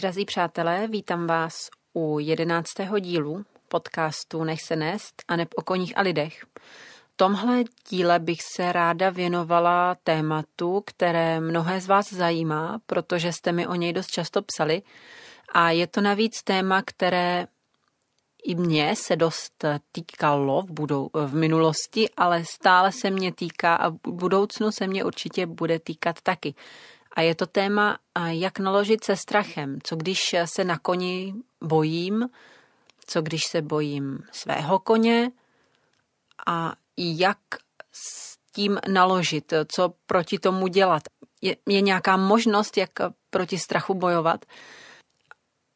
Drazí přátelé, vítám vás u jedenáctého dílu podcastu Nech se nést a neb o koních a lidech. Tomhle díle bych se ráda věnovala tématu, které mnohé z vás zajímá, protože jste mi o něj dost často psali a je to navíc téma, které i mě se dost týkalo v, budou, v minulosti, ale stále se mě týká a v budoucnu se mě určitě bude týkat taky. A je to téma, jak naložit se strachem. Co když se na koni bojím, co když se bojím svého koně a jak s tím naložit, co proti tomu dělat. Je, je nějaká možnost, jak proti strachu bojovat.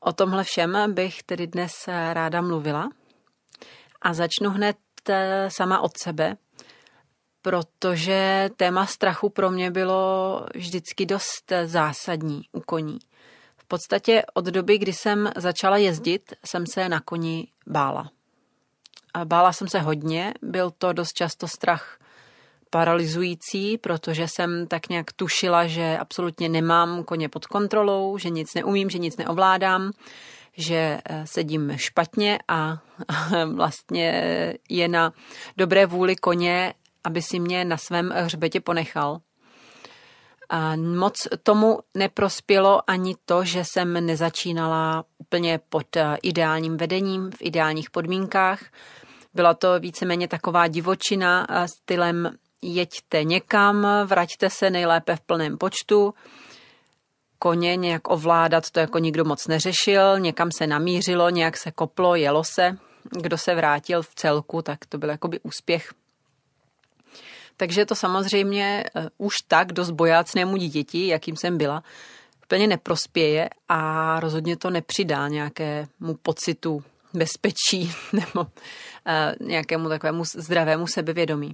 O tomhle všem bych tedy dnes ráda mluvila a začnu hned eh, sama od sebe, protože téma strachu pro mě bylo vždycky dost zásadní u koní. V podstatě od doby, kdy jsem začala jezdit, jsem se na koni bála. A bála jsem se hodně, byl to dost často strach paralizující, protože jsem tak nějak tušila, že absolutně nemám koně pod kontrolou, že nic neumím, že nic neovládám, že eh, sedím špatně a vlastně je na dobré vůli koně aby si mě na svém hřbetě ponechal. A moc tomu neprospělo ani to, že jsem nezačínala úplně pod eh, ideálním vedením, v ideálních podmínkách. Byla to víceméně taková divočina eh, stylem jeďte někam, vraťte se nejlépe v plném počtu. Koně nějak ovládat to jako nikdo moc neřešil, někam se namířilo, nějak se koplo, jelo se. Kdo se vrátil v celku, tak to byl jakoby úspěch takže to samozřejmě eh, už tak dost bojácnému dítěti, jakým jsem byla, úplně neprospěje a rozhodně to nepřidá nějakému pocitu bezpečí nebo eh, nějakému takovému zdravému sebevědomí.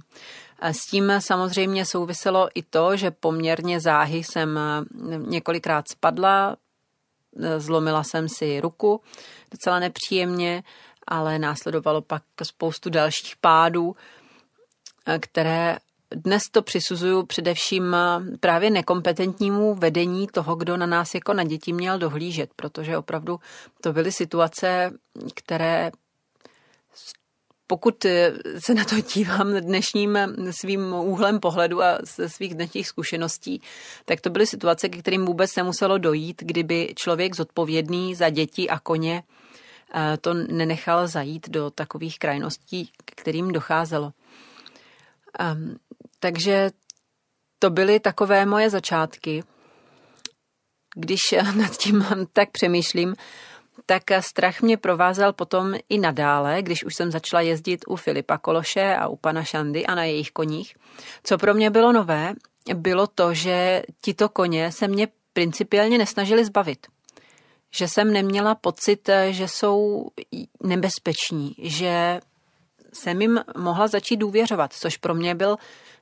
S tím samozřejmě souviselo i to, že poměrně záhy jsem eh, několikrát spadla, zlomila jsem si ruku docela nepříjemně, ale následovalo pak spoustu dalších pádů, které dnes to přisuzuju především eh, právě nekompetentnímu vedení toho, kdo na nás jako na děti měl dohlížet, protože opravdu to byly situace, které pokud eh, se na to dívám dnešním eh, svým úhlem pohledu a ze svých dnešních zkušeností, tak to byly situace, ke kterým vůbec muselo dojít, kdyby člověk zodpovědný za děti a koně to nenechal zajít do takových krajností, k kterým docházelo. Ehm, takže to byly takové moje začátky. Když nad tím tak přemýšlím, tak strach mě provázel potom i nadále, když už jsem začala jezdit u Filipa Kološe a u pana Šandy a na jejich koních. Co pro mě bylo nové, bylo to, že tito koně se mě principiálně nesnažili zbavit. Že jsem neměla pocit, že jsou nebezpeční, že jsem jim mohla začít důvěřovat, což pro mě byl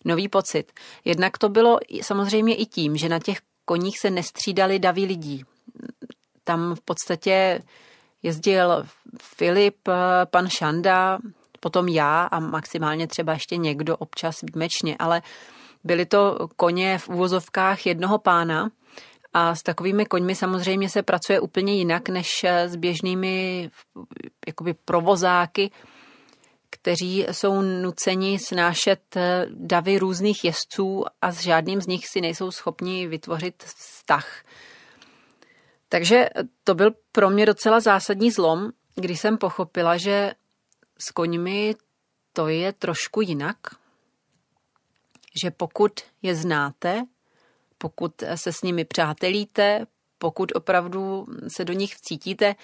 nový pocit. Jednak to bylo samozřejmě i tím, že na těch koních se nestřídali davy lidí. Tam v podstatě jezdil Filip, pan Šanda, potom já a maximálně třeba ještě někdo občas výjimečně, ale byly to koně v uvozovkách jednoho pána a s takovými koňmi samozřejmě se pracuje úplně jinak než s běžnými jakoby provozáky, kteří jsou nuceni snášet eh, davy různých jezdců a s žádným z nich si nejsou schopni vytvořit vztah. Takže eh, to byl pro mě docela zásadní zlom, když jsem pochopila, že s koňmi to je trošku jinak, že pokud je znáte, pokud eh, se s nimi přátelíte, pokud opravdu se do nich vcítíte,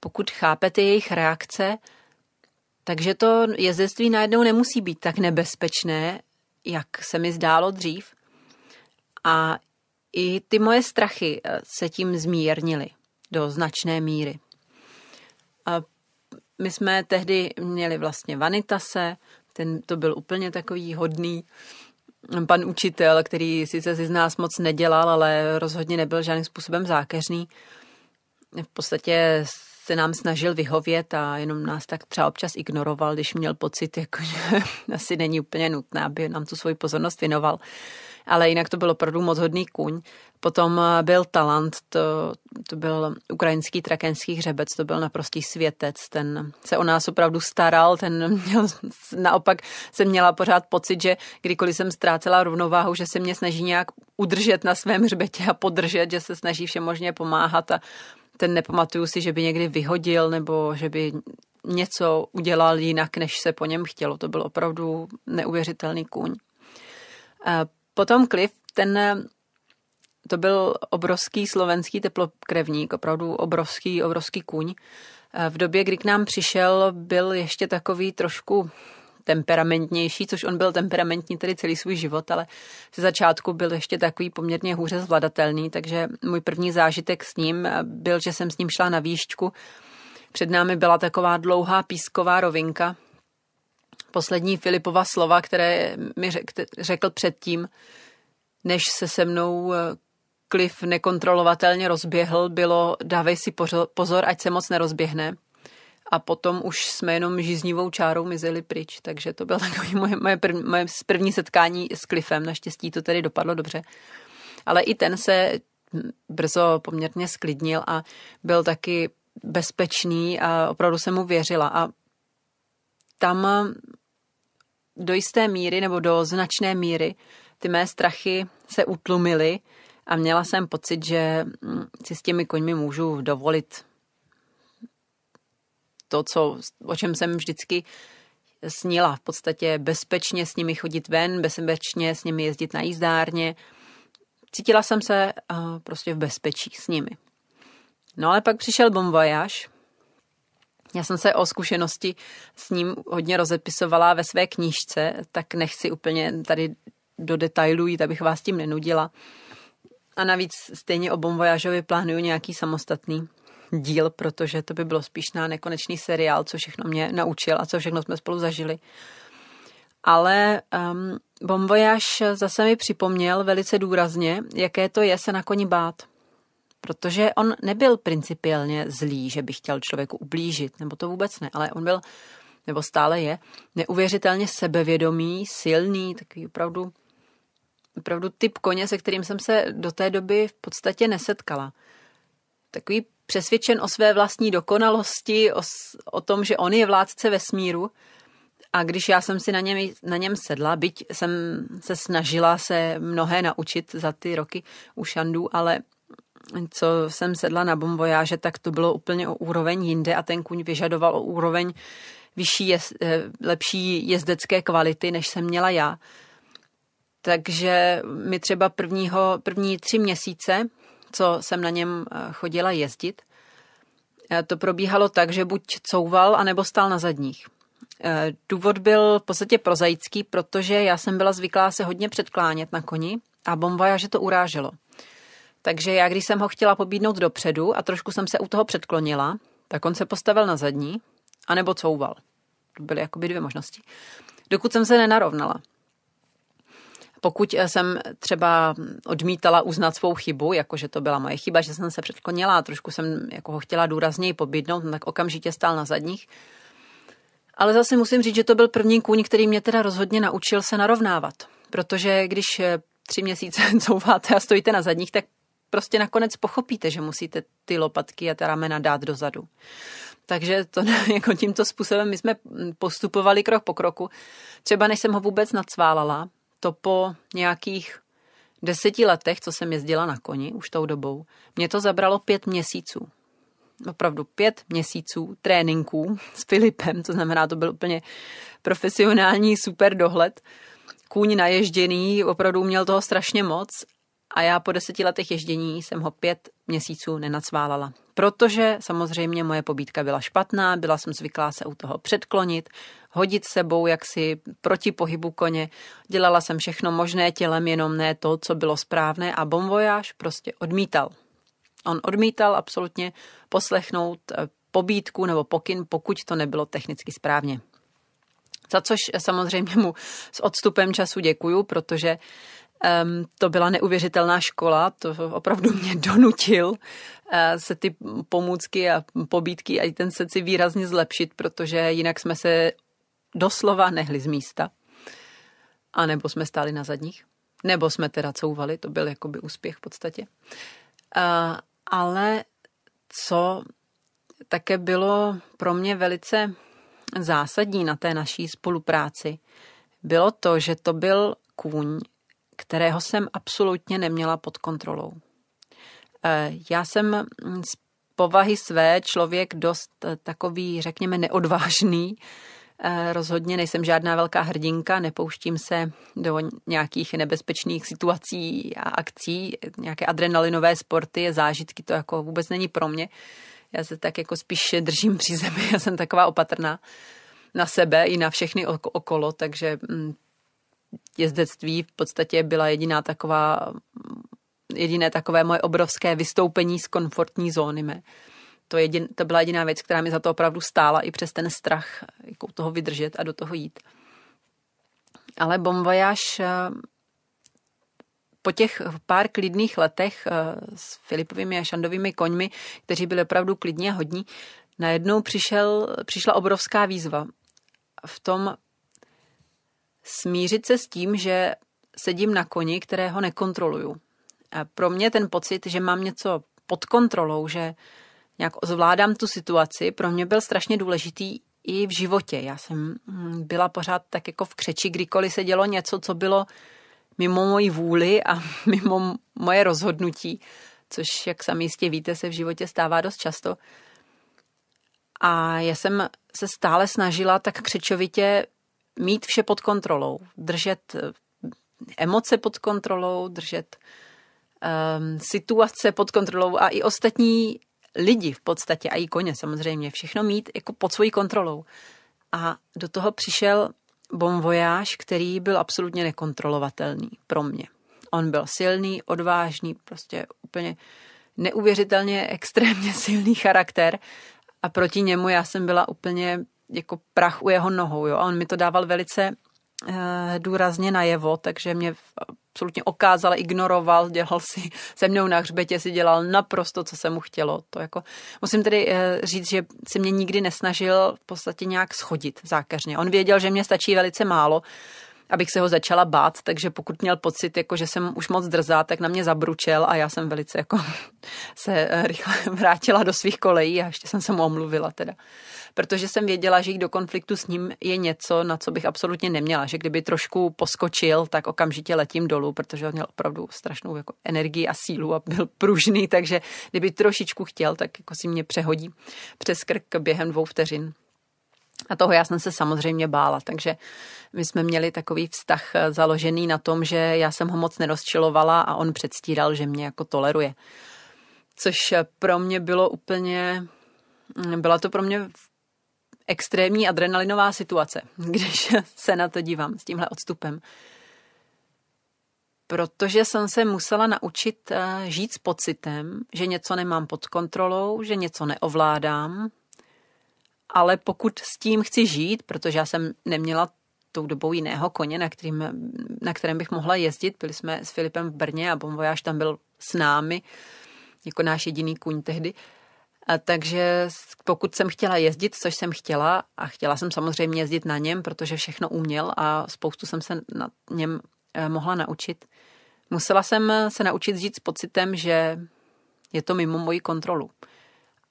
pokud chápete jejich reakce, takže to jezdectví najednou nemusí být tak nebezpečné, jak se mi zdálo dřív. A i ty moje strachy eh, se tím zmírnily do značné míry. A my jsme tehdy měli vlastně Vanitase, ten to byl úplně takový hodný mm, pan učitel, který sice si z nás moc nedělal, ale rozhodně nebyl žádným způsobem zákeřný. V podstatě se nám snažil vyhovět a jenom nás tak třeba občas ignoroval, když měl pocit, jako, že asi není úplně nutné, aby nám tu svoji pozornost věnoval. Ale jinak to byl opravdu moc hodný kuň. Potom eh, byl talent, to, to byl ukrajinský trakenský hřebec, to byl naprostý světec, ten se o nás opravdu staral, ten měl, naopak jsem měla pořád pocit, že kdykoliv jsem ztrácela rovnováhu, že se mě snaží nějak udržet na svém hřbetě a podržet, že se snaží všemožně pomáhat a ten nepamatuju si, že by někdy vyhodil nebo že by něco udělal jinak, než se po něm chtělo. To byl opravdu neuvěřitelný kůň. Potom Cliff, ten to byl obrovský slovenský teplokrevník, opravdu obrovský, obrovský kůň. V době, kdy k nám přišel, byl ještě takový trošku temperamentnější, což on byl temperamentní tedy celý svůj život, ale ze začátku byl ještě takový poměrně hůře zvladatelný, takže můj první zážitek s ním byl, že jsem s ním šla na výšku. Před námi byla taková dlouhá písková rovinka. Poslední Filipova slova, které mi řekl předtím, než se se mnou Cliff eh, nekontrolovatelně rozběhl, bylo dávej si pozor, ať se moc nerozběhne a potom už jsme jenom žiznivou čárou mizeli pryč, takže to bylo takové moje, moje, první, moje první setkání s Cliffem, naštěstí to tedy dopadlo dobře. Ale i ten se brzo poměrně sklidnil a byl taky bezpečný a opravdu jsem mu věřila a tam do jisté míry nebo do značné míry ty mé strachy se utlumily a měla jsem pocit, že si s těmi koňmi můžu dovolit to, co, o čem jsem vždycky snila. V podstatě bezpečně s nimi chodit ven, bezpečně s nimi jezdit na jízdárně. Cítila jsem se eh, prostě v bezpečí s nimi. No ale pak přišel Bon Voyage. Já jsem se o zkušenosti s ním hodně rozepisovala ve své knížce, tak nechci úplně tady do detailů jít, abych vás tím nenudila. A navíc stejně o Bon plánuju nějaký samostatný díl, protože to by bylo spíš na nekonečný seriál, co všechno mě naučil a co všechno jsme spolu zažili. Ale um, Bon zase mi připomněl velice důrazně, jaké to je se na koni bát. Protože on nebyl principiálně zlý, že by chtěl člověku ublížit, nebo to vůbec ne, ale on byl, nebo stále je, neuvěřitelně sebevědomý, silný, takový opravdu, opravdu typ koně, se kterým jsem se do té doby v podstatě nesetkala. Takový přesvědčen o své vlastní dokonalosti, o, o tom, že on je vládce vesmíru. A když já jsem si na něm, na něm sedla, byť jsem se snažila se mnohé naučit za ty roky u Šandů, ale co jsem sedla na bombojáže, tak to bylo úplně o úroveň jinde a ten kuň vyžadoval o úroveň vyšší, jez, eh, lepší jezdecké kvality, než jsem měla já. Takže mi třeba prvního, první tři měsíce co jsem na něm eh, chodila jezdit, eh, to probíhalo tak, že buď couval, anebo stál na zadních. Eh, důvod byl v podstatě prozaický, protože já jsem byla zvyklá se hodně předklánět na koni a bomba, že to uráželo. Takže já, když jsem ho chtěla pobídnout dopředu a trošku jsem se u toho předklonila, tak on se postavil na zadní, anebo couval. To byly jakoby dvě možnosti. Dokud jsem se nenarovnala. Pokud eh, jsem třeba odmítala uznat svou chybu, jakože to byla moje chyba, že jsem se předklonila a trošku jsem jako ho chtěla důrazněji pobídnout, no tak okamžitě stál na zadních. Ale zase musím říct, že to byl první kůň, který mě teda rozhodně naučil se narovnávat. Protože když eh, tři měsíce couváte a stojíte na zadních, tak prostě nakonec pochopíte, že musíte ty lopatky a ta ramena dát dozadu. Takže to jako tímto způsobem my jsme mm, postupovali krok po kroku. Třeba než jsem ho vůbec nacválala, to po nějakých deseti letech, co jsem jezdila na koni už tou dobou, mě to zabralo pět měsíců. Opravdu pět měsíců tréninků s Filipem, to znamená, to byl úplně profesionální super dohled. Kůň naježděný, opravdu měl toho strašně moc a já po deseti letech ježdění jsem ho pět měsíců nenacválala. Protože samozřejmě moje pobídka byla špatná, byla jsem zvyklá se u toho předklonit, hodit sebou jaksi proti pohybu koně, dělala jsem všechno možné tělem, jenom ne to, co bylo správné a bon prostě odmítal. On odmítal absolutně poslechnout eh, pobídku nebo pokyn, pokud to nebylo technicky správně. Za což samozřejmě mu s odstupem času děkuju, protože Um, to byla neuvěřitelná škola, to opravdu mě donutil uh, se ty pomůcky a pobídky a i ten seci výrazně zlepšit, protože jinak jsme se doslova nehli z místa. A nebo jsme stáli na zadních, nebo jsme teda couvali, to byl jakoby úspěch v podstatě. Uh, ale co také bylo pro mě velice zásadní na té naší spolupráci, bylo to, že to byl kůň, kterého jsem absolutně neměla pod kontrolou. E, já jsem mm, z povahy své člověk dost e, takový, řekněme, neodvážný. E, rozhodně nejsem žádná velká hrdinka, nepouštím se do nějakých nebezpečných situací a akcí. Nějaké adrenalinové sporty, zážitky, to jako vůbec není pro mě. Já se tak jako spíš držím při zemi, já jsem taková opatrná na sebe i na všechny okolo, takže mm, jezdectví v podstatě byla jediná taková, jediné takové moje obrovské vystoupení z komfortní zóny mé. To, jedin, to byla jediná věc, která mi za to opravdu stála i přes ten strach, jako toho vydržet a do toho jít. Ale Bon eh, po těch pár klidných letech eh, s Filipovými a Šandovými koňmi, kteří byli opravdu klidně hodní, najednou přišel, přišla obrovská výzva v tom smířit se s tím, že sedím na koni, kterého nekontroluju. A pro mě ten pocit, že mám něco pod kontrolou, že nějak zvládám tu situaci, pro mě byl strašně důležitý i v životě. Já jsem mm, byla pořád tak jako v křeči, kdykoliv se dělo něco, co bylo mimo moji vůli a mimo moje rozhodnutí, což, jak sami jistě víte, se v životě stává dost často. A já jsem se stále snažila tak křečovitě mít vše pod kontrolou, držet eh, emoce pod kontrolou, držet um, situace pod kontrolou a i ostatní lidi v podstatě a i koně samozřejmě, všechno mít jako pod svojí kontrolou. A do toho přišel bon voyage, který byl absolutně nekontrolovatelný pro mě. On byl silný, odvážný, prostě úplně neuvěřitelně extrémně silný charakter a proti němu já jsem byla úplně jako prach u jeho nohou. Jo? A on mi to dával velice eh, důrazně najevo, takže mě absolutně okázal, ignoroval, dělal si se mnou na hřbetě, si dělal naprosto, co se mu chtělo. To jako, musím tedy eh, říct, že se mě nikdy nesnažil v podstatě nějak schodit zákeřně. On věděl, že mě stačí velice málo abych se ho začala bát, takže pokud měl pocit, jako, že jsem už moc drzá, tak na mě zabručel a já jsem velice jako se eh, rychle vrátila do svých kolejí a ještě jsem se mu omluvila teda. Protože jsem věděla, že jít do konfliktu s ním je něco, na co bych absolutně neměla, že kdyby trošku poskočil, tak okamžitě letím dolů, protože on měl opravdu strašnou jako energii a sílu a byl pružný, takže kdyby trošičku chtěl, tak jako si mě přehodí přes krk během dvou vteřin. A toho já jsem se samozřejmě bála, takže my jsme měli takový vztah eh, založený na tom, že já jsem ho moc nerozčilovala a on předstíral, že mě jako toleruje. Což eh, pro mě bylo úplně, mm, byla to pro mě extrémní adrenalinová situace, když se na to dívám s tímhle odstupem. Protože jsem se musela naučit eh, žít s pocitem, že něco nemám pod kontrolou, že něco neovládám, ale pokud s tím chci žít, protože já jsem neměla tou dobou jiného koně, na, kterým, na kterém bych mohla jezdit. Byli jsme s Filipem v Brně a Bonvojáž tam byl s námi, jako náš jediný kuň tehdy. A takže pokud jsem chtěla jezdit, což jsem chtěla, a chtěla jsem samozřejmě jezdit na něm, protože všechno uměl a spoustu jsem se na něm eh, mohla naučit, musela jsem se naučit žít s pocitem, že je to mimo moji kontrolu.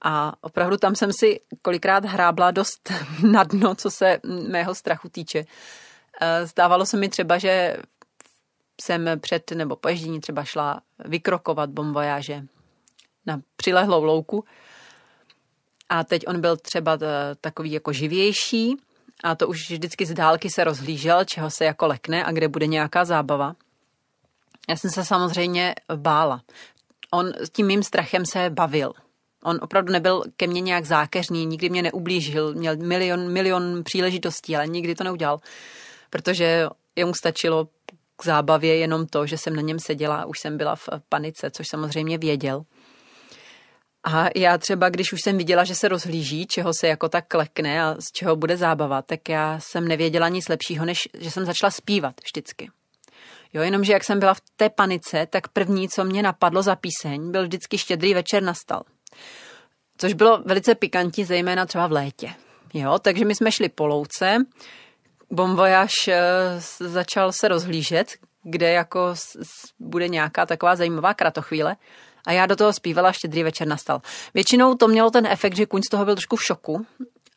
A opravdu tam jsem si kolikrát hrábla dost na dno, co se mého strachu týče. E, zdávalo se mi třeba, že jsem před nebo po ježdění třeba šla vykrokovat bombojáže na přilehlou louku. A teď on byl třeba e, takový jako živější a to už vždycky z dálky se rozhlížel, čeho se jako lekne a kde bude nějaká zábava. Já jsem se samozřejmě bála. On s tím mým strachem se bavil. On opravdu nebyl ke mně nějak zákeřný, nikdy mě neublížil, měl milion, milion příležitostí, ale nikdy to neudělal, protože jemu stačilo k zábavě jenom to, že jsem na něm seděla, už jsem byla v panice, což samozřejmě věděl. A já třeba, když už jsem viděla, že se rozhlíží, čeho se jako tak klekne a z čeho bude zábava, tak já jsem nevěděla nic lepšího, než že jsem začala zpívat vždycky. Jo, jenomže jak jsem byla v té panice, tak první, co mě napadlo za píseň, byl vždycky štědrý večer nastal. Což bylo velice pikantní, zejména třeba v létě. Jo, takže my jsme šli po louce, bombojaž eh, začal se rozhlížet, kde jako bude nějaká taková zajímavá kratochvíle. A já do toho zpívala Štědrý večer nastal. Většinou to mělo ten efekt, že kuň z toho byl trošku v šoku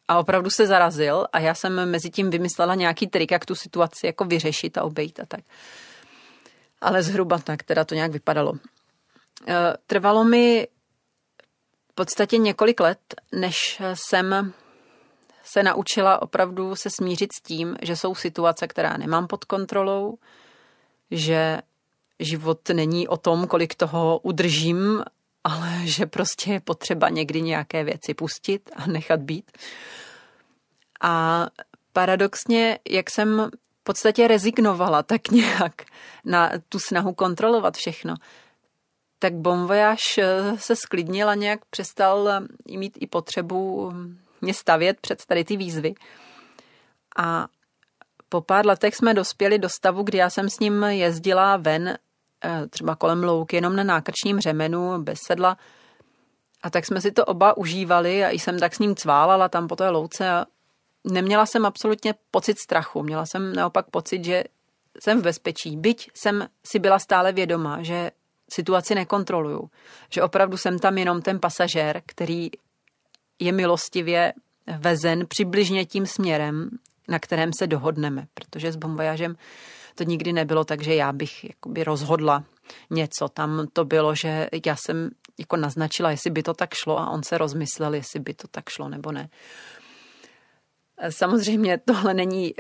a opravdu se zarazil a já jsem mezi tím vymyslela nějaký trik, jak tu situaci jako vyřešit a obejít a tak. Ale zhruba tak teda to nějak vypadalo. Eh, trvalo mi podstatě několik let, než jsem se naučila opravdu se smířit s tím, že jsou situace, která nemám pod kontrolou, že život není o tom, kolik toho udržím, ale že prostě je potřeba někdy nějaké věci pustit a nechat být. A paradoxně, jak jsem v podstatě rezignovala tak nějak na tu snahu kontrolovat všechno, tak bombojáš eh, se sklidnil a nějak přestal eh, mít i potřebu mm, mě stavět před tady ty výzvy. A po pár letech jsme dospěli do stavu, kdy já jsem s ním jezdila ven, eh, třeba kolem louky, jenom na nákrčním řemenu, bez sedla. A tak jsme si to oba užívali a jsem tak s ním cválala tam po té louce a neměla jsem absolutně pocit strachu. Měla jsem naopak pocit, že jsem v bezpečí. Byť jsem si byla stále vědoma, že situaci nekontroluju. Že opravdu jsem tam jenom ten pasažér, který je milostivě vezen přibližně tím směrem, na kterém se dohodneme, protože s bombajážem to nikdy nebylo tak, že já bych jakoby rozhodla něco. Tam to bylo, že já jsem jako naznačila, jestli by to tak šlo a on se rozmyslel, jestli by to tak šlo nebo ne. Samozřejmě tohle není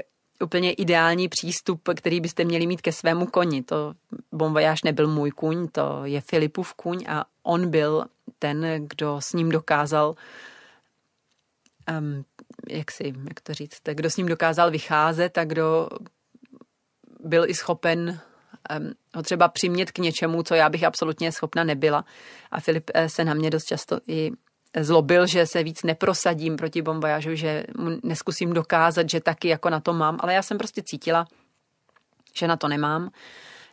úplně ideální přístup, který byste měli mít ke svému koni. To Bon nebyl můj kuň, to je Filipův kuň a on byl ten, kdo s ním dokázal um, jak si, jak to říct, tak kdo s ním dokázal vycházet a kdo byl i schopen um, ho třeba přimět k něčemu, co já bych absolutně schopna nebyla. A Filip eh, se na mě dost často i zlobil, že se víc neprosadím proti bombajážu, že mu neskusím dokázat, že taky jako na to mám, ale já jsem prostě cítila, že na to nemám,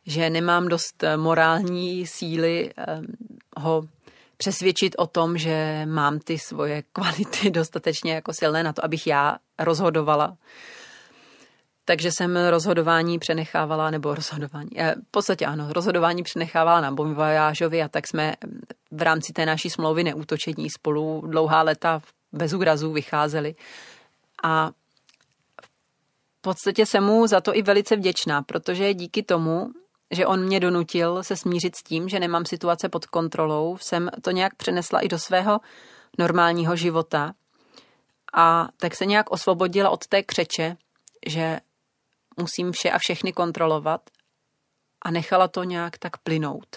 že nemám dost eh, morální síly eh, ho přesvědčit o tom, že mám ty svoje kvality dostatečně jako silné na to, abych já rozhodovala takže jsem rozhodování přenechávala, nebo rozhodování, eh, v podstatě ano, rozhodování přenechávala na Bonvajážovi a tak jsme v rámci té naší smlouvy neútočení spolu dlouhá léta bez úrazů vycházeli. A v podstatě jsem mu za to i velice vděčná, protože díky tomu, že on mě donutil se smířit s tím, že nemám situace pod kontrolou, jsem to nějak přenesla i do svého normálního života. A tak se nějak osvobodila od té křeče, že musím vše a všechny kontrolovat a nechala to nějak tak plynout.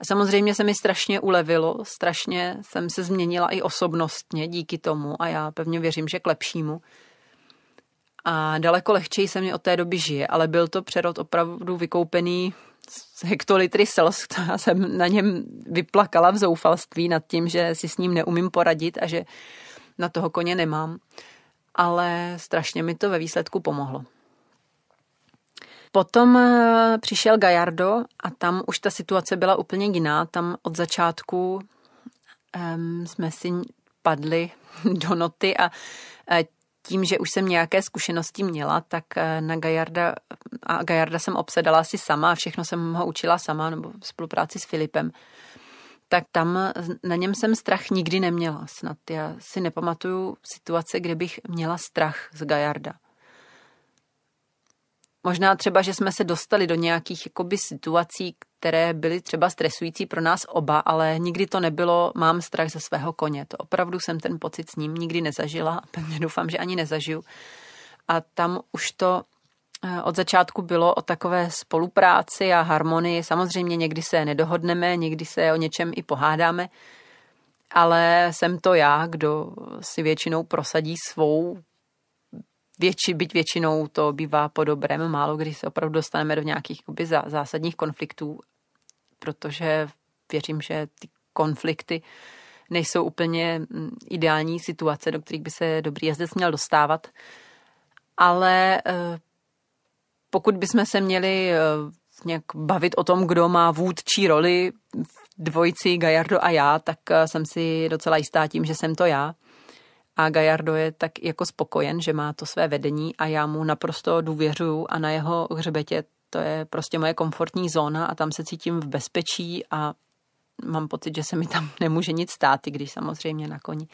A samozřejmě se mi strašně ulevilo, strašně jsem se změnila i osobnostně díky tomu a já pevně věřím, že k lepšímu. A daleko lehčej se mi od té doby žije, ale byl to přerod opravdu vykoupený z hektolitry sels, která jsem na něm vyplakala v zoufalství nad tím, že si s ním neumím poradit a že na toho koně nemám. Ale strašně mi to ve výsledku pomohlo. Potom eh, přišel Gajardo a tam už ta situace byla úplně jiná. Tam od začátku um, jsme si padli do noty a eh, tím, že už jsem nějaké zkušenosti měla, tak eh, na Gajarda, a Gajarda jsem obsedala si sama a všechno jsem ho učila sama, nebo v spolupráci s Filipem, tak tam na něm jsem strach nikdy neměla snad. Já si nepamatuju situace, kde bych měla strach z Gajarda možná třeba, že jsme se dostali do nějakých jakoby, situací, které byly třeba stresující pro nás oba, ale nikdy to nebylo, mám strach ze svého koně. To opravdu jsem ten pocit s ním nikdy nezažila a pevně doufám, že ani nezažiju. A tam už to eh, od začátku bylo o takové spolupráci a harmonii. Samozřejmě někdy se nedohodneme, někdy se o něčem i pohádáme, ale jsem to já, kdo si většinou prosadí svou větši, byť většinou to bývá po dobrém, málo kdy se opravdu dostaneme do nějakých jakoby, zásadních konfliktů, protože věřím, že ty konflikty nejsou úplně mm, ideální situace, do kterých by se dobrý jezdec měl dostávat. Ale eh, pokud bychom se měli eh, nějak bavit o tom, kdo má vůdčí roli v dvojici Gajardo a já, tak eh, jsem si docela jistá tím, že jsem to já a Gajardo je tak jako spokojen, že má to své vedení a já mu naprosto důvěřuju a na jeho hřbetě to je prostě moje komfortní zóna a tam se cítím v bezpečí a mám pocit, že se mi tam nemůže nic stát, i když samozřejmě na koni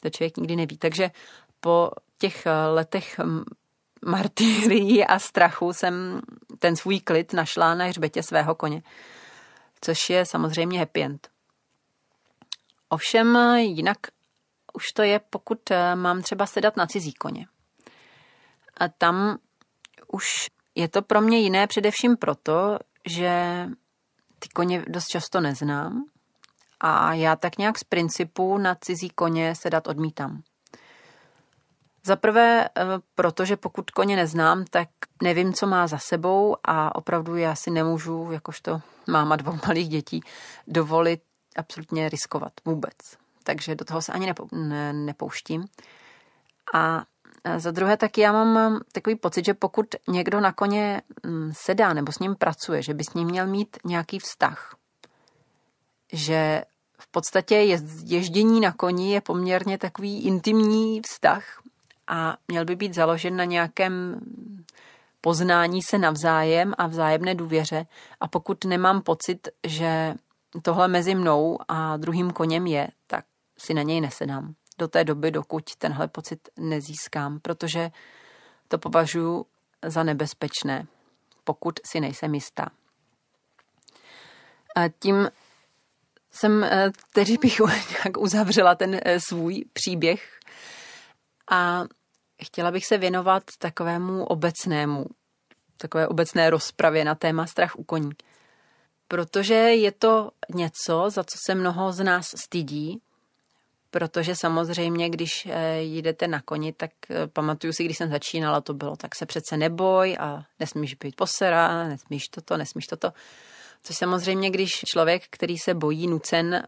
to člověk nikdy neví. Takže po těch eh, letech mm, martýrií a strachu jsem ten svůj klid našla na hřbetě svého koně, což je samozřejmě happy end. Ovšem jinak už to je, pokud eh, mám třeba sedat na cizí koně. A tam už je to pro mě jiné především proto, že ty koně dost často neznám a já tak nějak z principu na cizí koně sedat odmítám. Za prvé, eh, protože pokud koně neznám, tak nevím, co má za sebou a opravdu já si nemůžu, jakožto máma dvou malých dětí, dovolit absolutně riskovat vůbec takže do toho se ani nepo, ne, nepouštím. A e, za druhé, tak já mám takový pocit, že pokud někdo na koně mm, sedá nebo s ním pracuje, že by s ním měl mít nějaký vztah. Že v podstatě ježdění na koni je poměrně takový intimní vztah a měl by být založen na nějakém poznání se navzájem a vzájemné důvěře. A pokud nemám pocit, že tohle mezi mnou a druhým koněm je, tak si na něj nesedám. Do té doby, dokud tenhle pocit nezískám, protože to považuji za nebezpečné, pokud si nejsem jistá. A tím jsem, eh, tedy bych nějak uzavřela ten eh, svůj příběh a chtěla bych se věnovat takovému obecnému, takové obecné rozpravě na téma strach u koní. Protože je to něco, za co se mnoho z nás stydí, protože samozřejmě, když eh, jdete na koni, tak eh, pamatuju si, když jsem začínala, to bylo, tak se přece neboj a nesmíš být posera, nesmíš toto, nesmíš toto. Což samozřejmě, když člověk, který se bojí, nucen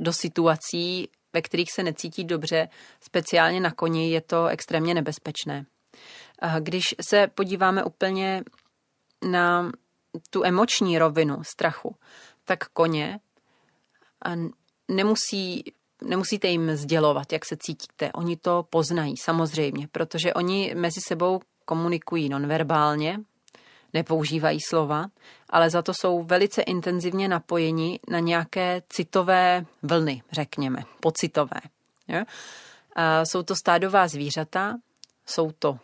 do situací, ve kterých se necítí dobře, speciálně na koni, je to extrémně nebezpečné. Když se podíváme úplně na tu emoční rovinu strachu, tak koně nemusí nemusíte jim sdělovat, jak se cítíte. Oni to poznají, samozřejmě, protože oni mezi sebou komunikují nonverbálně, nepoužívají slova, ale za to jsou velice intenzivně napojeni na nějaké citové vlny, řekněme, pocitové. Je? A jsou to stádová zvířata, jsou to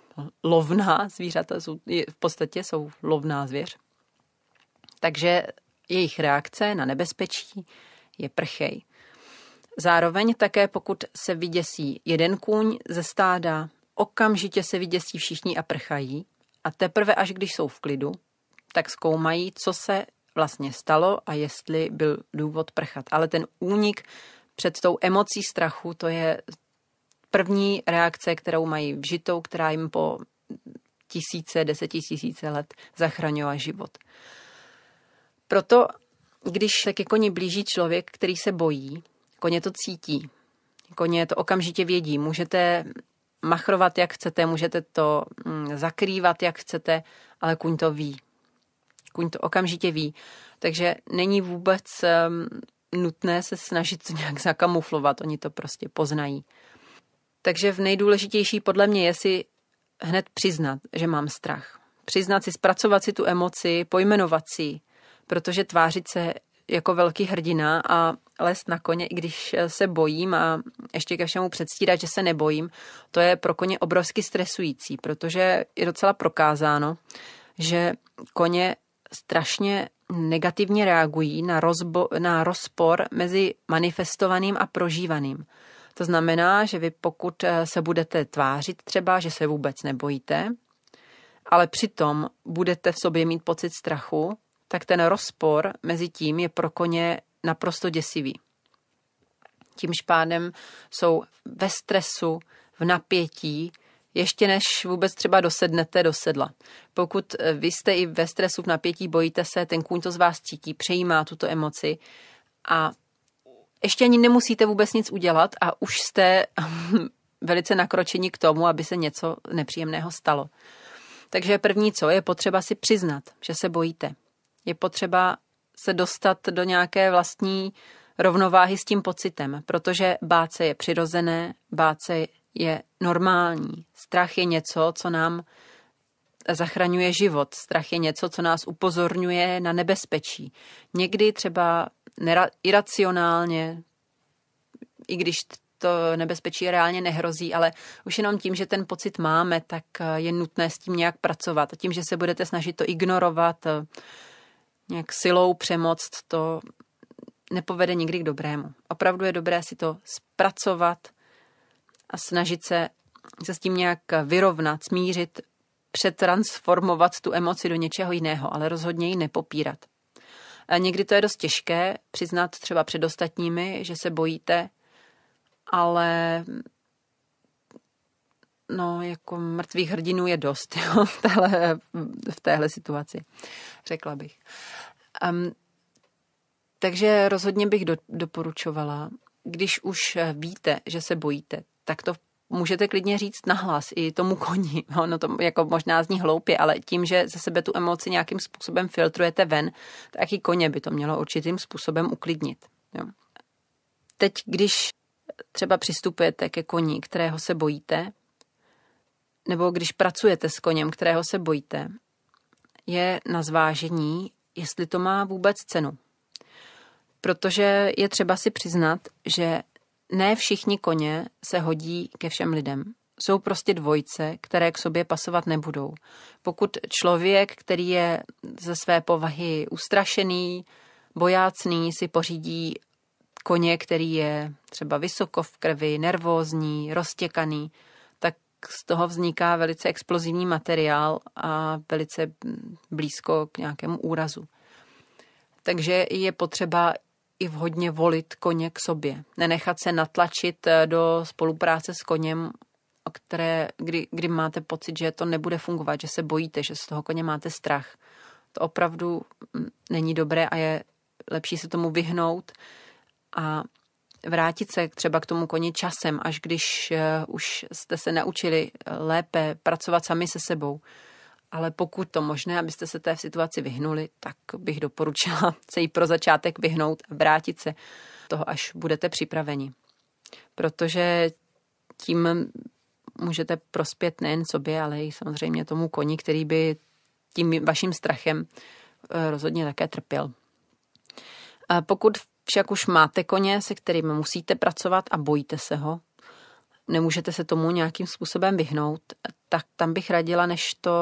lovná zvířata, jsou, v podstatě jsou lovná zvěř. Takže jejich reakce na nebezpečí je prchej. Zároveň také pokud se vyděsí jeden kůň ze stáda, okamžitě se vyděsí všichni a prchají a teprve až když jsou v klidu, tak zkoumají, co se vlastně stalo a jestli byl důvod prchat. Ale ten únik před tou emocí strachu, to je první reakce, kterou mají vžitou, která jim po tisíce, desetitisíce let zachraňovala život. Proto, když se ke koni blíží člověk, který se bojí, Koně to cítí. Koně to okamžitě vědí. Můžete machrovat, jak chcete, můžete to mm, zakrývat, jak chcete, ale kuň to ví. Kuň to okamžitě ví. Takže není vůbec nutné se snažit to nějak zakamuflovat. Oni to prostě poznají. Takže v nejdůležitější podle mě je si hned přiznat, že mám strach. Přiznat si, zpracovat si tu emoci, pojmenovat si protože tvářit se, jako velký hrdina a lest na koně, i když se bojím a ještě ke všemu předstírat, že se nebojím, to je pro koně obrovsky stresující, protože je docela prokázáno, že koně strašně negativně reagují na, rozbo, na rozpor mezi manifestovaným a prožívaným. To znamená, že vy pokud eh, se budete tvářit třeba, že se vůbec nebojíte, ale přitom budete v sobě mít pocit strachu, tak ten rozpor mezi tím je pro koně naprosto děsivý. Tím pádem jsou ve stresu, v napětí, ještě než vůbec třeba dosednete do sedla. Pokud eh, vy jste i ve stresu, v napětí, bojíte se, ten kůň to z vás cítí, přejímá tuto emoci a ještě ani nemusíte vůbec nic udělat a už jste velice nakročeni k tomu, aby se něco nepříjemného stalo. Takže první co, je potřeba si přiznat, že se bojíte. Je potřeba se dostat do nějaké vlastní rovnováhy s tím pocitem, protože bát se je přirozené, bát se je normální. Strach je něco, co nám zachraňuje život. Strach je něco, co nás upozorňuje na nebezpečí. Někdy třeba iracionálně, i když to nebezpečí reálně nehrozí, ale už jenom tím, že ten pocit máme, tak eh, je nutné s tím nějak pracovat. Tím, že se budete snažit to ignorovat, eh, Nějak silou přemoct, to nepovede nikdy k dobrému. Opravdu je dobré si to zpracovat a snažit se se s tím nějak vyrovnat, smířit, přetransformovat tu emoci do něčeho jiného, ale rozhodně ji nepopírat. A někdy to je dost těžké přiznat třeba před ostatními, že se bojíte, ale No, jako mrtvých hrdinů je dost jo, v, téhle, v téhle situaci, řekla bych. Um, takže rozhodně bych do, doporučovala, když už eh, víte, že se bojíte, tak to můžete klidně říct nahlas i tomu koni. Ono to jako možná zní hloupě, ale tím, že ze sebe tu emoci nějakým způsobem filtrujete ven, tak i koně by to mělo určitým způsobem uklidnit. Jo. Teď, když třeba přistupujete ke koni, kterého se bojíte, nebo když pracujete s koněm, kterého se bojíte, je na zvážení, jestli to má vůbec cenu. Protože je třeba si přiznat, že ne všichni koně se hodí ke všem lidem. Jsou prostě dvojce, které k sobě pasovat nebudou. Pokud člověk, který je ze své povahy ustrašený, bojácný, si pořídí koně, který je třeba vysoko v krvi, nervózní, roztěkaný, z toho vzniká velice explozivní materiál a velice blízko k nějakému úrazu. Takže je potřeba i vhodně volit koně k sobě. Nenechat se natlačit eh, do spolupráce s koněm, o které, kdy, kdy máte pocit, že to nebude fungovat, že se bojíte, že z toho koně máte strach. To opravdu mm, není dobré a je lepší se tomu vyhnout a vrátit se třeba k tomu koni časem, až když eh, už jste se naučili eh, lépe pracovat sami se sebou. Ale pokud to možné, abyste se té situaci vyhnuli, tak bych doporučila se jí pro začátek vyhnout a vrátit se toho, až budete připraveni. Protože tím můžete prospět nejen sobě, ale i samozřejmě tomu koni, který by tím vaším strachem eh, rozhodně také trpěl. A pokud v však už máte koně, se kterým musíte pracovat a bojíte se ho, nemůžete se tomu nějakým způsobem vyhnout, tak tam bych radila, než to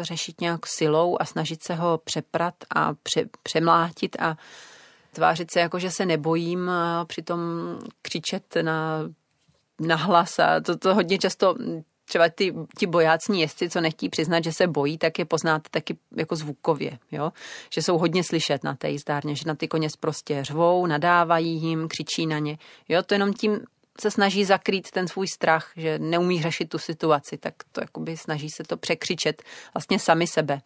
řešit nějak silou a snažit se ho přeprat a pře- přemlátit a tvářit se jako, že se nebojím a přitom křičet na, na hlas a to, to hodně často třeba ty, ti bojácní jezdci, co nechtí přiznat, že se bojí, tak je poznáte taky jako zvukově, jo? že jsou hodně slyšet na té jízdárně, že na ty koně prostě řvou, nadávají jim, křičí na ně. Jo, to jenom tím se snaží zakrýt ten svůj strach, že neumí řešit tu situaci, tak to jakoby snaží se to překřičet vlastně sami sebe.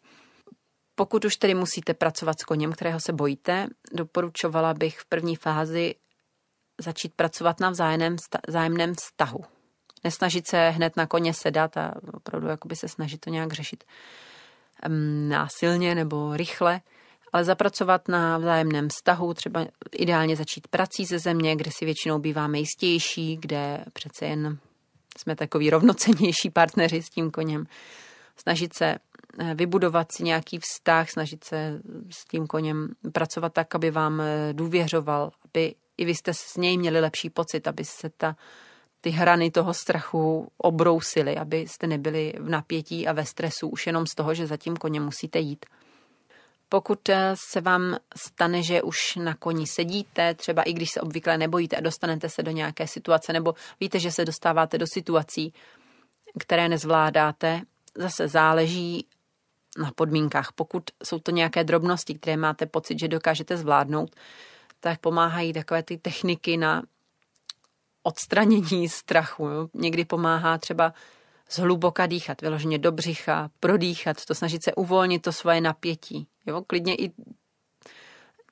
Pokud už tedy musíte pracovat s koněm, kterého se bojíte, doporučovala bych v první fázi začít pracovat na vzájemném, vzájemném vztahu Nesnažit se hned na koně sedat a opravdu jakoby se snažit to nějak řešit násilně nebo rychle, ale zapracovat na vzájemném vztahu, třeba ideálně začít prací ze země, kde si většinou býváme jistější, kde přece jen jsme takový rovnocenější partneři s tím koněm. Snažit se eh, vybudovat si nějaký vztah, snažit se s tím koněm pracovat tak, aby vám eh, důvěřoval, aby i vy jste s něj měli lepší pocit, aby se ta ty hrany toho strachu obrousili, abyste nebyli v napětí a ve stresu už jenom z toho, že za tím koně musíte jít. Pokud eh, se vám stane, že už na koni sedíte, třeba i když se obvykle nebojíte a dostanete se do nějaké situace, nebo víte, že se dostáváte do situací, které nezvládáte, zase záleží na podmínkách. Pokud jsou to nějaké drobnosti, které máte pocit, že dokážete zvládnout, tak pomáhají takové ty techniky na odstranění strachu. Jo. Někdy pomáhá třeba zhluboka dýchat, vyloženě do břicha, prodýchat, to snažit se uvolnit to svoje napětí. Jo. Klidně i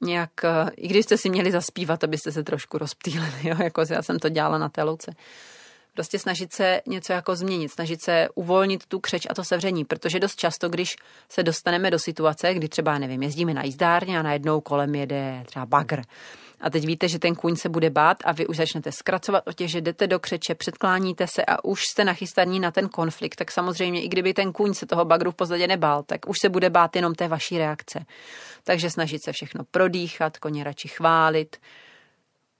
nějak, eh, i když jste si měli zaspívat, abyste se trošku rozptýlili, jo, jako já jsem to dělala na té louce. Prostě snažit se něco jako změnit, snažit se uvolnit tu křeč a to sevření, protože dost často, když se dostaneme do situace, kdy třeba, nevím, jezdíme na jízdárně a najednou kolem jede třeba bagr, a teď víte, že ten kůň se bude bát a vy už začnete zkracovat že jdete do křeče, předkláníte se a už jste nachystaní na ten konflikt. Tak samozřejmě, i kdyby ten kůň se toho bagru v pozadě nebál, tak už se bude bát jenom té vaší reakce. Takže snažit se všechno prodýchat, koně radši chválit,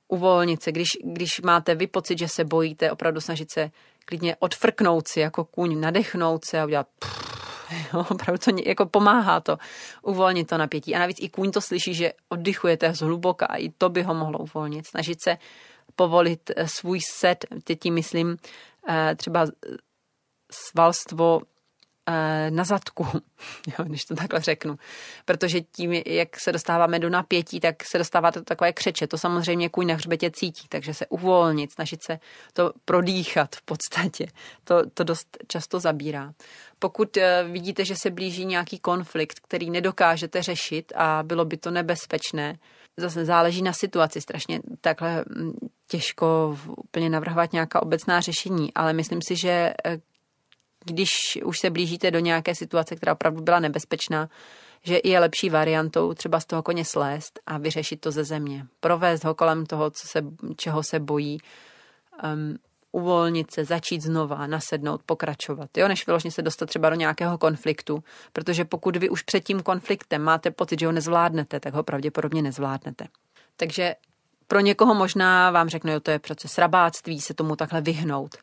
uvolnit se. Když, když máte vy pocit, že se bojíte, opravdu snažit se klidně odfrknout si jako kůň, nadechnout se a udělat prr, Jo, opravdu to jako pomáhá to uvolnit to napětí. A navíc i kůň to slyší, že oddychujete zhluboka a i to by ho mohlo uvolnit. Snažit se povolit eh, svůj set, teď tím myslím eh, třeba svalstvo Eh, na zadku, jo, když to takhle řeknu. Protože tím, jak se dostáváme do napětí, tak se dostává to takové křeče. To samozřejmě kůň na hřbetě cítí, takže se uvolnit, snažit se to prodýchat v podstatě. To, to dost často zabírá. Pokud eh, vidíte, že se blíží nějaký konflikt, který nedokážete řešit a bylo by to nebezpečné, zase záleží na situaci. Strašně takhle hm, těžko úplně navrhovat nějaká obecná řešení, ale myslím si, že eh, když už se blížíte do nějaké situace, která opravdu byla nebezpečná, že je lepší variantou třeba z toho koně slést a vyřešit to ze země. Provést ho kolem toho, co se, čeho se bojí, um, uvolnit se, začít znova, nasednout, pokračovat, jo, než vyložně se dostat třeba do nějakého konfliktu, protože pokud vy už před tím konfliktem máte pocit, že ho nezvládnete, tak ho pravděpodobně nezvládnete. Takže pro někoho možná vám řekne, jo, to je proces rabáctví, se tomu takhle vyhnout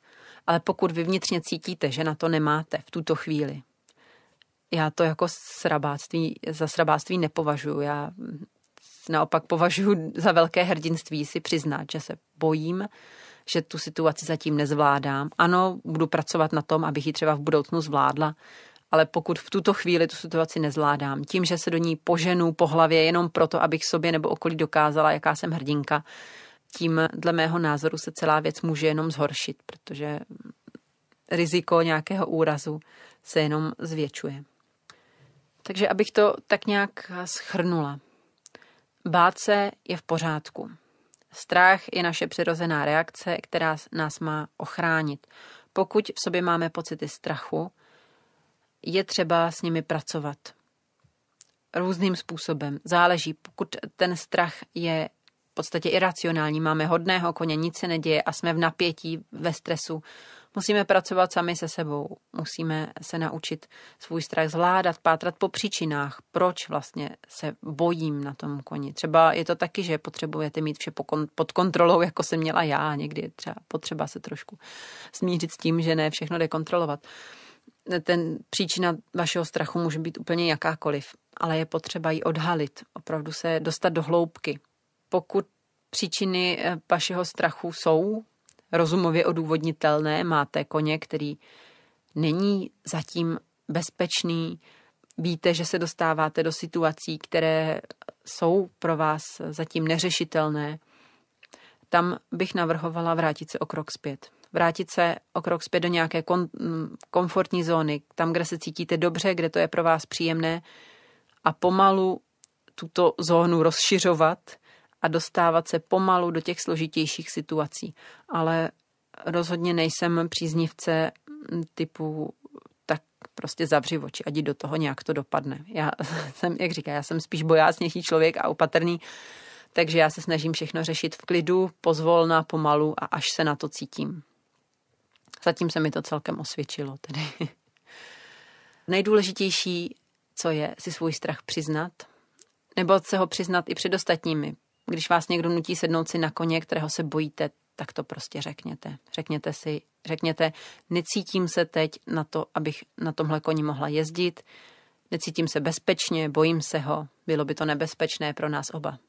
ale pokud vy vnitřně cítíte, že na to nemáte v tuto chvíli, já to jako srabáctví, za srabáctví nepovažuji. Já naopak považuji za velké hrdinství si přiznat, že se bojím, že tu situaci zatím nezvládám. Ano, budu pracovat na tom, abych ji třeba v budoucnu zvládla, ale pokud v tuto chvíli tu situaci nezvládám, tím, že se do ní poženu po hlavě jenom proto, abych sobě nebo okolí dokázala, jaká jsem hrdinka, tím, dle mého názoru, se celá věc může jenom zhoršit, protože riziko nějakého úrazu se jenom zvětšuje. Takže abych to tak nějak schrnula. Bát se je v pořádku. Strach je naše přirozená reakce, která nás má ochránit. Pokud v sobě máme pocity strachu, je třeba s nimi pracovat. Různým způsobem. Záleží, pokud ten strach je podstatě iracionální. Máme hodného koně, nic se neděje a jsme v napětí, ve stresu. Musíme pracovat sami se sebou. Musíme se naučit svůj strach zvládat, pátrat po příčinách, proč vlastně se bojím na tom koni. Třeba je to taky, že potřebujete mít vše pod kontrolou, jako jsem měla já. Někdy třeba potřeba se trošku smířit s tím, že ne všechno jde kontrolovat. Ten příčina vašeho strachu může být úplně jakákoliv, ale je potřeba ji odhalit, opravdu se dostat do hloubky, pokud příčiny eh, vašeho strachu jsou rozumově odůvodnitelné, máte koně, který není zatím bezpečný, víte, že se dostáváte do situací, které jsou pro vás zatím neřešitelné, tam bych navrhovala vrátit se o krok zpět. Vrátit se o krok zpět do nějaké kon, mm, komfortní zóny, tam, kde se cítíte dobře, kde to je pro vás příjemné a pomalu tuto zónu rozšiřovat – a dostávat se pomalu do těch složitějších situací. Ale rozhodně nejsem příznivce mm, typu tak prostě zavři oči ať do toho, nějak to dopadne. Já jsem, jak říká, já jsem spíš bojácnější člověk a opatrný, takže já se snažím všechno řešit v klidu, pozvolna, pomalu a až se na to cítím. Zatím se mi to celkem osvědčilo tedy. Nejdůležitější, co je, si svůj strach přiznat, nebo se ho přiznat i před ostatními, když vás někdo nutí sednout si na koně, kterého se bojíte, tak to prostě řekněte. Řekněte si, řekněte, necítím se teď na to, abych na tomhle koni mohla jezdit, necítím se bezpečně, bojím se ho, bylo by to nebezpečné pro nás oba.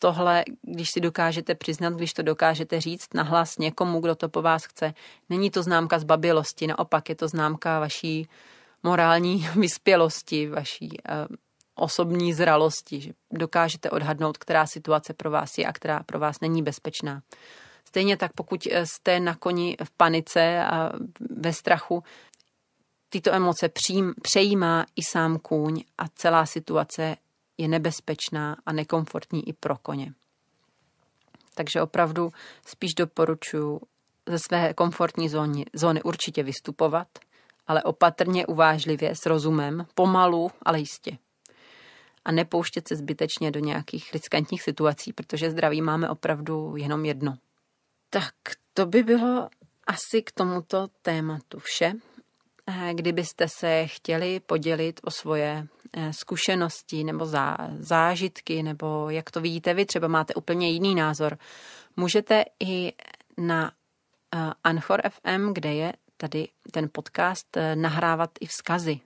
Tohle, když si dokážete přiznat, když to dokážete říct nahlas někomu, kdo to po vás chce, není to známka zbabilosti, naopak je to známka vaší morální vyspělosti, vaší eh, osobní zralosti, že dokážete odhadnout, která situace pro vás je a která pro vás není bezpečná. Stejně tak, pokud eh, jste na koni v panice a ve strachu, tyto emoce přejímá i sám kůň a celá situace je nebezpečná a nekomfortní i pro koně. Takže opravdu spíš doporučuji ze své komfortní zóny, zóny určitě vystupovat, ale opatrně, uvážlivě, s rozumem, pomalu, ale jistě a nepouštět se zbytečně do nějakých riskantních situací, protože zdraví máme opravdu jenom jedno. Tak to by bylo asi k tomuto tématu vše. Eh, kdybyste se chtěli podělit o svoje eh, zkušenosti nebo zážitky, nebo jak to vidíte vy, třeba máte úplně jiný názor, můžete i na eh, Anchor FM, kde je tady ten podcast, nahrávat i vzkazy.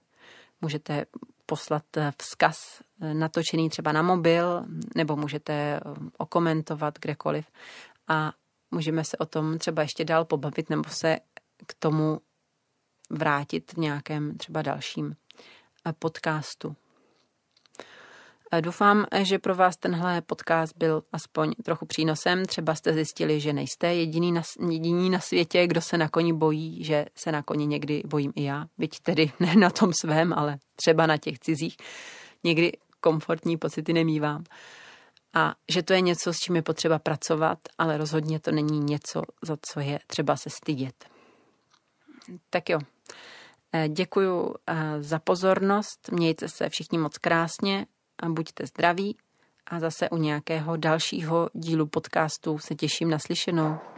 Můžete poslat eh, vzkaz eh, natočený třeba na mobil, nebo můžete eh, okomentovat kdekoliv a můžeme se o tom třeba ještě dál pobavit nebo se k tomu vrátit v nějakém třeba dalším podcastu. Doufám, že pro vás tenhle podcast byl aspoň trochu přínosem. Třeba jste zjistili, že nejste jediný na, jediný na světě, kdo se na koni bojí, že se na koni někdy bojím i já. Byť tedy ne na tom svém, ale třeba na těch cizích. Někdy komfortní pocity nemývám. A že to je něco, s čím je potřeba pracovat, ale rozhodně to není něco, za co je třeba se stydět. Tak jo. Eh, Děkuji eh, za pozornost, mějte se všichni moc krásně a buďte zdraví a zase u nějakého dalšího dílu podcastu se těším na slyšenou.